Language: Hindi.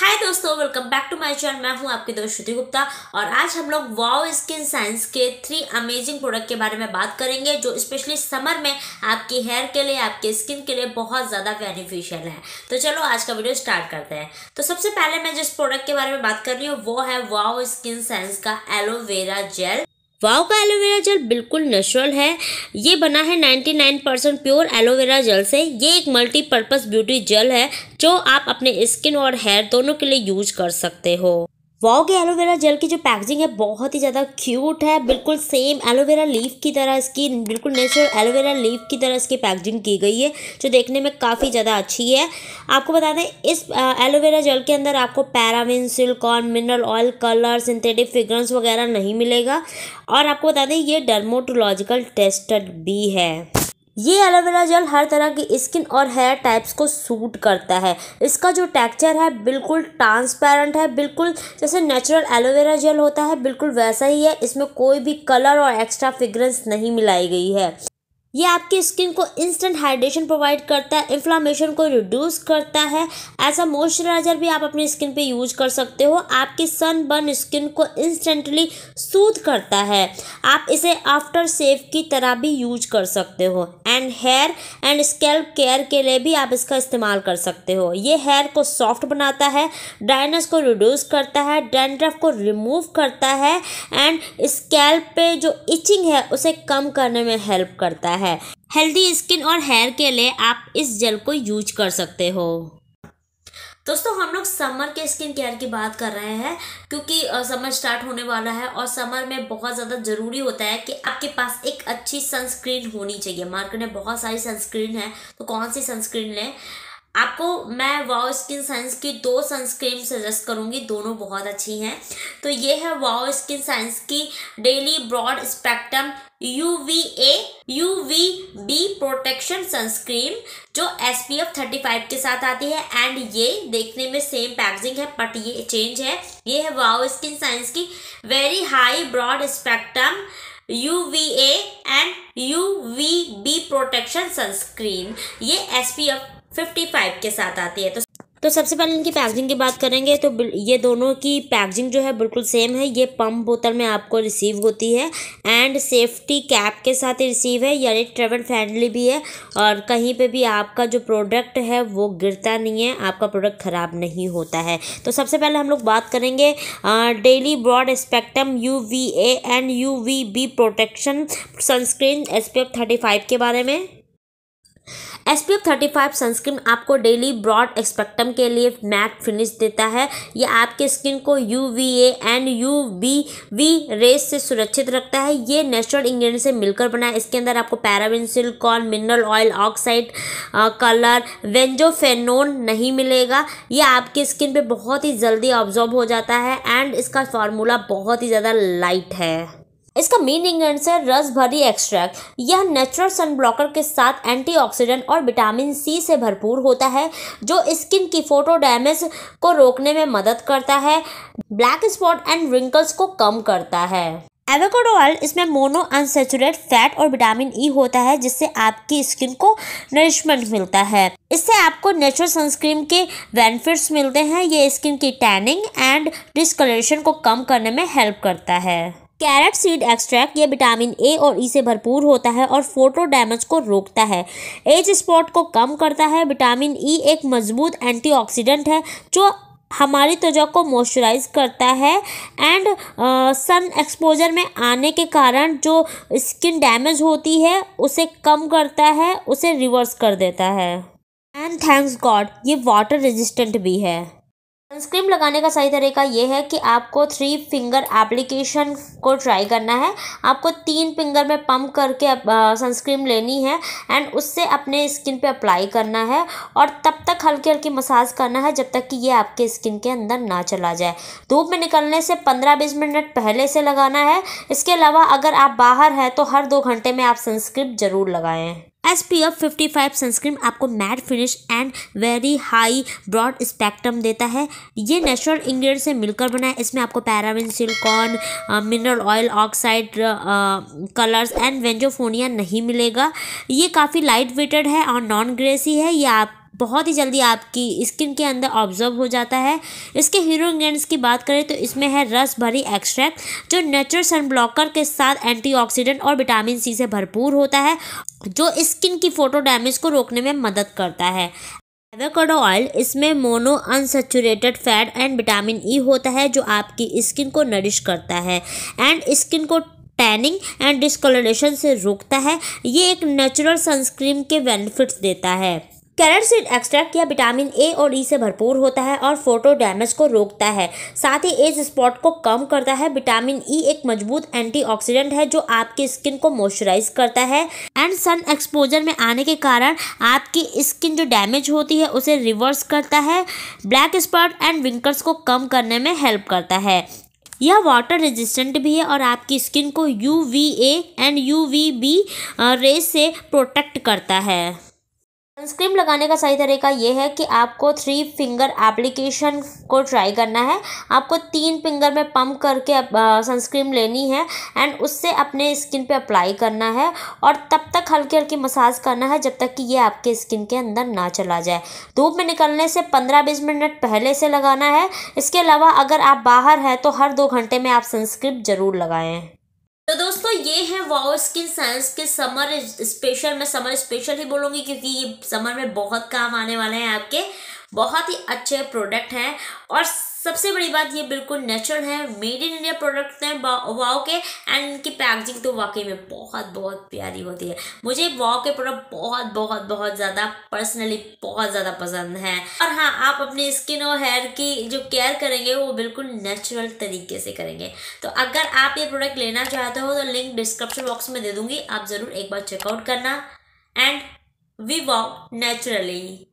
हाय दोस्तों welcome back to my channel मैं हूं आपकी दोस्त श्रुति गुप्ता और आज हम लोग वाओ स्किन साइंस के थ्री अमेजिंग प्रोडक्ट के बारे में बात करेंगे जो स्पेशली समर में आपकी हेयर के लिए आपके स्किन के लिए बहुत ज़्यादा बेनिफिशियल है तो चलो आज का वीडियो स्टार्ट करते हैं तो सबसे पहले मैं जिस प्रोडक्ट के बारे में बात कर रही हूँ वो है वाव स्किन साइंस का एलोवेरा जेल वाव का एलोवेरा जेल बिल्कुल नेचुरल है ये बना है 99 परसेंट प्योर एलोवेरा जेल से ये एक मल्टीपर्पज़ ब्यूटी जेल है जो आप अपने स्किन और हेयर दोनों के लिए यूज कर सकते हो वॉ के एलोवेरा जेल की जो पैकेजिंग है बहुत ही ज़्यादा क्यूट है बिल्कुल सेम एलोवेरा लीफ की तरह इसकी बिल्कुल नेचुरल एलोवेरा लीफ की तरह इसकी पैकेजिंग की गई है जो देखने में काफ़ी ज़्यादा अच्छी है आपको बता दें इस एलोवेरा जेल के अंदर आपको paraben silicone mineral oil colour synthetic fragrance वगैरह नहीं मिलेगा और आपको बता दें ये डर्मोटोलॉजिकल टेस्टड भी है ये एलोवेरा जेल हर तरह की स्किन और हेयर टाइप्स को सूट करता है इसका जो टेक्सचर है बिल्कुल ट्रांसपेरेंट है बिल्कुल जैसे नेचुरल एलोवेरा जेल होता है बिल्कुल वैसा ही है इसमें कोई भी कलर और एक्स्ट्रा फ्रेग्रेंस नहीं मिलाई गई है ये आपकी स्किन को इंस्टेंट हाइड्रेशन प्रोवाइड करता है इन्फ्लामेशन को रिड्यूस करता है ऐसा मॉइस्चराइजर भी आप अपनी स्किन पे यूज कर सकते हो आपकी सन बर्न स्किन को इंस्टेंटली सूद करता है आप इसे आफ्टर सेव की तरह भी यूज कर सकते हो and hair and scalp care के लिए भी आप इसका इस्तेमाल कर सकते हो ये हेयर को सॉफ्ट बनाता है ड्राइनेस को रिड्यूस करता है डेंड्रफ को रिमूव करता है एंड स्कैल्प पे जो इचिंग है उसे कम करने में हेल्प करता है है हेल्दी स्किन और हेयर के लिए आप इस जेल को यूज कर सकते हो दोस्तों हम लोग समर के स्किन केयर की बात कर रहे हैं क्योंकि समर स्टार्ट होने वाला है और समर में बहुत ज़्यादा ज़रूरी होता है कि आपके पास एक अच्छी सनस्क्रीन होनी चाहिए मार्केट में बहुत सारी सनस्क्रीन है तो कौन सी सनस्क्रीन लें आपको मैं वाओ स्किन साइंस की दो सनस्क्रीन सजेस्ट करूंगी दोनों बहुत अच्छी हैं तो ये है वाओ स्किन साइंस की daily broad spectrum UVA UVB protection sunscreen जो S P F thirty five के साथ आती है एंड ये देखने में सेम पैकेजिंग है बट ये चेंज है ये है वाओ स्किन साइंस की very high broad spectrum A and U V B protection sunscreen ये S P F fifty five के साथ आती है तो तो सबसे पहले इनकी पैकेजिंग की बात करेंगे तो ये दोनों की पैकेजिंग जो है बिल्कुल सेम है ये पम्प बोतल में आपको रिसीव होती है एंड सेफ्टी कैप के साथ ही रिसीव है यानी ट्रेवल फ्रेंडली भी है और कहीं पे भी आपका जो प्रोडक्ट है वो गिरता नहीं है आपका प्रोडक्ट ख़राब नहीं होता है तो सबसे पहले हम लोग बात करेंगे daily broad spectrum U V and U V B protection sunscreen S P F thirty five के बारे में S P F thirty five sunscreen आपको डेली ब्रॉड एक्सपेक्टम के लिए मैट फिनिश देता है यह आपके स्किन को U V A and U B V rays से सुरक्षित रखता है ये नेचुरल इंग्रेडिएंट से मिलकर बना है इसके अंदर आपको paraben silicone mineral oil oxide colour benzophenone नहीं मिलेगा ये आपके स्किन पे बहुत ही जल्दी ऑब्जॉर्ब हो जाता है एंड इसका फार्मूला बहुत ही ज़्यादा लाइट है इसका मेन इंग्रेडिएंट्स है रस भरी एक्सट्रैक्ट यह नेचुरल सन ब्लॉकर के साथ एंटीऑक्सीडेंट और विटामिन सी से भरपूर होता है जो स्किन की फोटो डैमेज को रोकने में मदद करता है ब्लैक स्पॉट एंड रिंकल्स को कम करता है एवोकाडो ऑयल इसमें मोनो अनसेचुरेट फैट और विटामिन ई e होता है जिससे आपकी स्किन को नरिशमेंट मिलता है इससे आपको नेचुरल सनस्क्रीन के बेनिफिट्स मिलते हैं ये स्किन की टैनिंग एंड डिस्कलरेशन को कम करने में हेल्प करता है कैरेट सीड एक्सट्रैक्ट ये विटामिन ए और ई से भरपूर होता है और फोटो डैमेज को रोकता है एज स्पॉट को कम करता है विटामिन ई एक मजबूत एंटीऑक्सीडेंट है जो हमारी त्वचा को मॉइस्चराइज करता है एंड सन एक्सपोजर में आने के कारण जो स्किन डैमेज होती है उसे कम करता है उसे रिवर्स कर देता है एंड थैंक्स गॉड ये वाटर रेजिस्टेंट भी है सनस्क्रीन लगाने का सही तरीका ये है कि आपको थ्री फिंगर एप्लीकेशन को ट्राई करना है आपको तीन फिंगर में पंप करके सनस्क्रीन लेनी है एंड उससे अपने स्किन पे अप्लाई करना है और तब तक हल्की हल्की मसाज करना है जब तक कि ये आपके स्किन के अंदर ना चला जाए धूप में निकलने से पंद्रह बीस मिनट पहले से लगाना है इसके अलावा अगर आप बाहर हैं तो हर दो घंटे में आप सनस्क्रीन ज़रूर लगाएँ S P F fifty five sunscreen आपको matte finish and very high broad spectrum देता है ये नेचुरल इंग्रेडिएंट से मिलकर बना है इसमें आपको paraben silicone mineral oil oxide colours and benzophenone नहीं मिलेगा ये काफ़ी लाइट वेटेड है और नॉन ग्रेसी है ये आप बहुत ही जल्दी आपकी स्किन के अंदर ऑब्जर्व हो जाता है इसके हीरो इंग्रेडिएंट्स की बात करें तो इसमें है रस भरी एक्सट्रैक्ट जो नेचुरल सन ब्लॉकर के साथ एंटीऑक्सीडेंट और विटामिन सी से भरपूर होता है जो स्किन की फोटो डैमेज को रोकने में मदद करता है एवोकाडो ऑयल इसमें mono unsaturated fat and vitamin E होता है जो आपकी स्किन को नरिश करता है एंड स्किन को टैनिंग एंड डिस्कलरेशन से रोकता है ये एक नेचुरल सनस्क्रीन के बेनिफिट्स देता है कैरेट सीड एक्सट्रैक्ट या विटामिन ए और ई e से भरपूर होता है और फोटो डैमेज को रोकता है साथ ही एज स्पॉट को कम करता है विटामिन ई e एक मजबूत एंटीऑक्सीडेंट है जो आपकी स्किन को मॉइस्चराइज करता है एंड सन एक्सपोजर में आने के कारण आपकी स्किन जो डैमेज होती है उसे रिवर्स करता है ब्लैक स्पॉट एंड विंकर्स को कम करने में हेल्प करता है यह वाटर रेजिस्टेंट भी है और आपकी स्किन को U V and U V B rays से प्रोटेक्ट करता है सनस्क्रीन लगाने का सही तरीका ये है कि आपको थ्री फिंगर एप्लीकेशन को ट्राई करना है आपको तीन फिंगर में पंप करके सनस्क्रीन लेनी है एंड उससे अपने स्किन पे अप्लाई करना है और तब तक हल्की हल्की मसाज करना है जब तक कि ये आपके स्किन के अंदर ना चला जाए धूप में निकलने से पंद्रह बीस मिनट पहले से लगाना है इसके अलावा अगर आप बाहर हैं तो हर दो घंटे में आप सनस्क्रीन ज़रूर लगाएँ तो दोस्तों ये है वाओ स्किन साइंस के समर स्पेशल मैं समर स्पेशल ही बोलूंगी क्योंकि ये समर में बहुत काम आने वाले हैं आपके बहुत ही अच्छे प्रोडक्ट हैं और सबसे बड़ी बात ये बिल्कुल नेचुरल है मेड इन इंडिया प्रोडक्ट हैं वाओ के एंड इनकी पैकेजिंग तो वाकई में बहुत बहुत प्यारी होती है मुझे वाओ के प्रोडक्ट बहुत बहुत बहुत ज़्यादा पर्सनली बहुत ज़्यादा पसंद है और हाँ आप अपनी स्किन और हेयर की जो केयर करेंगे वो बिल्कुल नेचुरल तरीके से करेंगे तो अगर आप ये प्रोडक्ट लेना चाहते हो तो लिंक डिस्क्रिप्शन बॉक्स में दे दूँगी आप ज़रूर एक बार चेकआउट करना एंड वी वॉक नेचुरली